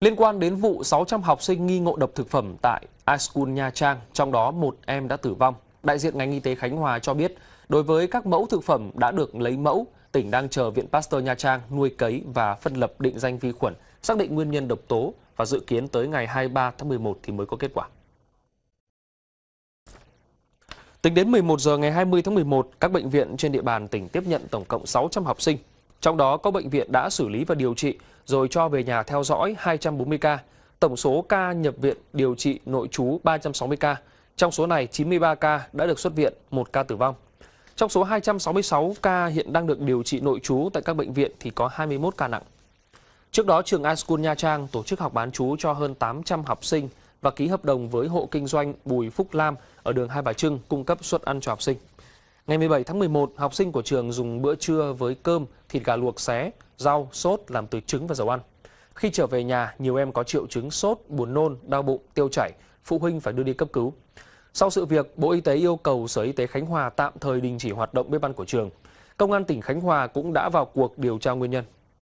Liên quan đến vụ 600 học sinh nghi ngộ độc thực phẩm tại iSchool Nha Trang, trong đó một em đã tử vong, đại diện ngành y tế Khánh Hòa cho biết, đối với các mẫu thực phẩm đã được lấy mẫu, tỉnh đang chờ Viện Pasteur Nha Trang nuôi cấy và phân lập định danh vi khuẩn, xác định nguyên nhân độc tố và dự kiến tới ngày 23 tháng 11 thì mới có kết quả. Tính đến 11 giờ ngày 20 tháng 11, các bệnh viện trên địa bàn tỉnh tiếp nhận tổng cộng 600 học sinh trong đó có bệnh viện đã xử lý và điều trị, rồi cho về nhà theo dõi 240 ca. Tổng số ca nhập viện điều trị nội trú 360 ca. Trong số này, 93 ca đã được xuất viện, 1 ca tử vong. Trong số 266 ca hiện đang được điều trị nội trú tại các bệnh viện thì có 21 ca nặng. Trước đó, trường iSchool Nha Trang tổ chức học bán trú cho hơn 800 học sinh và ký hợp đồng với hộ kinh doanh Bùi Phúc Lam ở đường Hai Bà Trưng cung cấp suất ăn cho học sinh. Ngày 17 tháng 11, học sinh của trường dùng bữa trưa với cơm, thịt gà luộc xé, rau, sốt làm từ trứng và dầu ăn. Khi trở về nhà, nhiều em có triệu chứng sốt, buồn nôn, đau bụng, tiêu chảy, phụ huynh phải đưa đi cấp cứu. Sau sự việc, Bộ Y tế yêu cầu Sở Y tế Khánh Hòa tạm thời đình chỉ hoạt động bếp ăn của trường. Công an tỉnh Khánh Hòa cũng đã vào cuộc điều tra nguyên nhân.